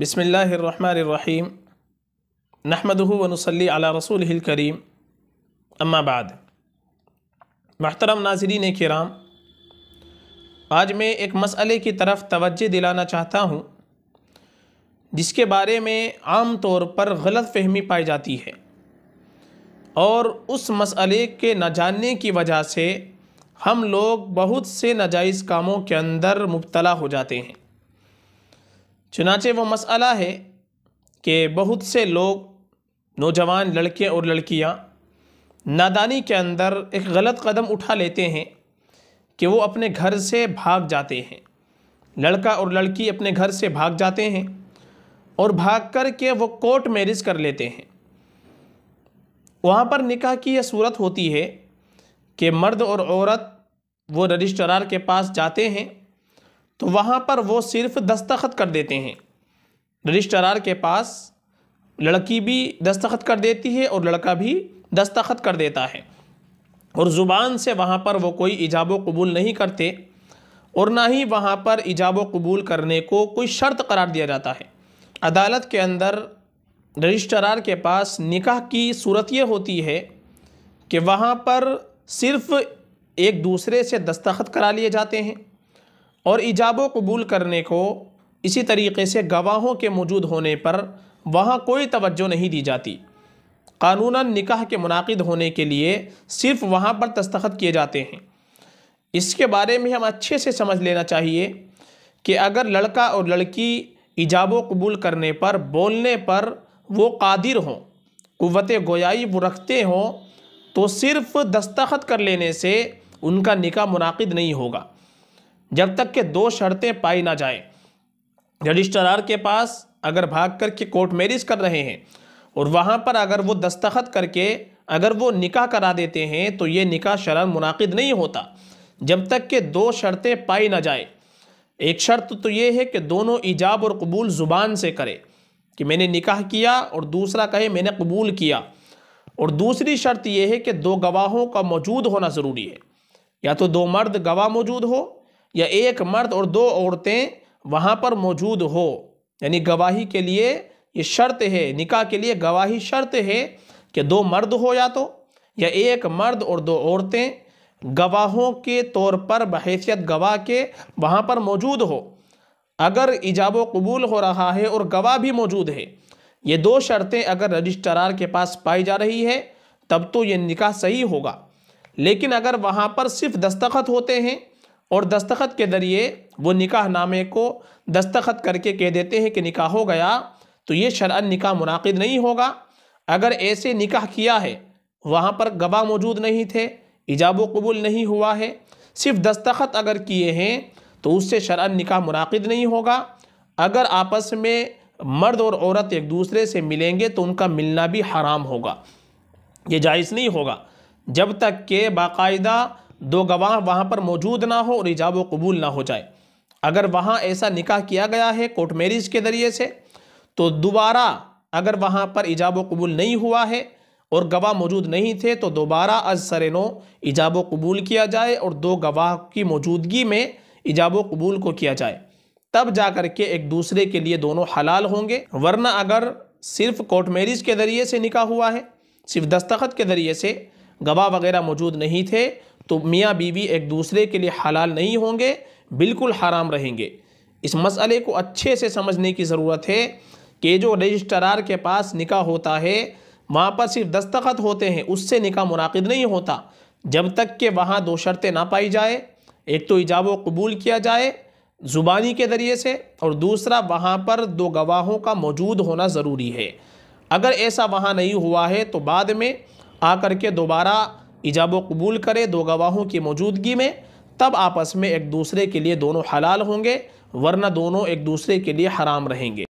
बसमीम नहमदहू वनसली अला रसूल करीम अम्माबाद महतरम नाजरीन कराम आज मैं एक मसले की तरफ तवज्जो दिलाना चाहता हूँ जिसके बारे में आम तौर पर गलत फहमी पाई जाती है और उस मसले के न जानने की वजह से हम लोग बहुत से नाजायज़ कामों के अंदर मुबतला हो जाते हैं चुनाचे वो मसला है कि बहुत से लोग नौजवान लड़के और लड़कियां नादानी के अंदर एक गलत कदम उठा लेते हैं कि वो अपने घर से भाग जाते हैं लड़का और लड़की अपने घर से भाग जाते हैं और भाग कर के वो कोर्ट मैरिज कर लेते हैं वहाँ पर निकाह की यह सूरत होती है कि मर्द और औरत वो रजिस्ट्रार के पास जाते हैं तो वहाँ पर वो सिर्फ दस्तखत कर देते हैं रजिस्ट्रार के पास लड़की भी दस्तखत कर देती है और लड़का भी दस्तखत कर देता है और ज़ुबान से वहाँ पर वो कोई ईजाब कबूल नहीं करते और ना ही वहाँ पर ईजाब कबूल करने को कोई शर्त करार दिया जाता है अदालत के अंदर रजिस्ट्रार के पास निकाह की सूरत यह होती है कि वहाँ पर सिर्फ़ एक दूसरे से दस्तखत करा लिए जाते हैं और ईजाब कबूल करने को इसी तरीके से गवाहों के मौजूद होने पर वहाँ कोई तवज्जो नहीं दी जाती कानूना निकाह के मुनद होने के लिए सिर्फ वहाँ पर दस्तखत किए जाते हैं इसके बारे में हम अच्छे से समझ लेना चाहिए कि अगर लड़का और लड़की ईजाब कबूल करने पर बोलने पर वो कादिर हों क़वत गोयाई वो रखते हों तो सिर्फ़ दस्तखत कर लेने से उनका निका मुनद नहीं होगा जब तक के दो शर्तें पाई ना जाए रजिस्ट्रार के पास अगर भाग करके कोर्ट मैरिज कर रहे हैं और वहाँ पर अगर वो दस्तखत करके अगर वो निकाह करा देते हैं तो ये निकाह शरण मुनद नहीं होता जब तक के दो शर्तें पाई ना जाए एक शर्त तो ये है कि दोनों ईजाब और कबूल ज़ुबान से करें कि मैंने निकाह किया और दूसरा कहे मैंने कबूल किया और दूसरी शर्त यह है कि दो गवाहों का मौजूद होना ज़रूरी है या तो दो मर्द गवाह मौजूद हो या एक मर्द और दो औरतें वहाँ पर मौजूद हो यानी गवाही के लिए ये शर्त है निकाह के लिए गवाही शर्त है कि दो मर्द हो या तो या एक मर्द और दो औरतें गवाहों के तौर पर बहसीत गवाह के वहाँ पर मौजूद हो अगर इजाब कबूल हो रहा है और गवाह भी मौजूद है ये दो शर्तें अगर रजिस्ट्रार के पास पाई जा रही है तब तो ये निकाह सही होगा लेकिन अगर वहाँ पर सिर्फ दस्तखत होते हैं और दस्तखत के ज़रिए वो निकाह नामे को दस्तखत करके कह देते हैं कि निकाह हो गया तो ये शरा निकाह मुनद नहीं होगा अगर ऐसे निकाह किया है वहाँ पर गवाह मौजूद नहीं थे इजाब कबूल नहीं हुआ है सिर्फ दस्तखत अगर किए हैं तो उससे शरा निकाह मुनद नहीं होगा अगर आपस में मर्द और औरत एक दूसरे से मिलेंगे तो उनका मिलना भी हराम होगा ये जायज़ नहीं होगा जब तक के बाकायदा दो गवाह वहाँ पर मौजूद ना हो और ईजाब कबूल ना हो जाए अगर वहाँ ऐसा निकाह किया गया है कोर्ट मैरिज के ज़रिए से तो दोबारा अगर वहाँ पर ईजाब कबूल नहीं हुआ है और गवाह मौजूद नहीं थे तो दोबारा अज सरेनो ईजाब कबूल किया जाए और दो गवाह की मौजूदगी में ईजाब कबूल को किया जाए तब जा कर के एक दूसरे के लिए दोनों हलाल होंगे वरना अगर सिर्फ कोर्ट मैरिज के ज़रिए से निकाह हुआ है सिर्फ दस्तखत के ज़रिए से गवाह वगैरह मौजूद नहीं थे तो मियाँ बीवी एक दूसरे के लिए हलाल नहीं होंगे बिल्कुल हराम रहेंगे इस मसले को अच्छे से समझने की ज़रूरत है कि जो रजिस्ट्रार के पास निका होता है वहाँ पर सिर्फ दस्तखत होते हैं उससे निका मुनद नहीं होता जब तक कि वहाँ दो शर्तें ना पाई जाए एक तो ईजाब कबूल किया जाए ज़ुबानी के ज़रिए से और दूसरा वहाँ पर दो गवाहों का मौजूद होना ज़रूरी है अगर ऐसा वहाँ नहीं हुआ है तो बाद में आकर के दोबारा ईजाब कबूल करे दो गवाहों की मौजूदगी में तब आपस में एक दूसरे के लिए दोनों हलाल होंगे वरना दोनों एक दूसरे के लिए हराम रहेंगे